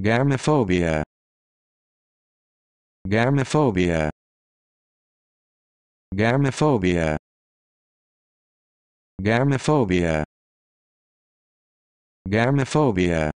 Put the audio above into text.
Gamophobia. Gamophobia. Gamophobia. Gamophobia. Gamophobia.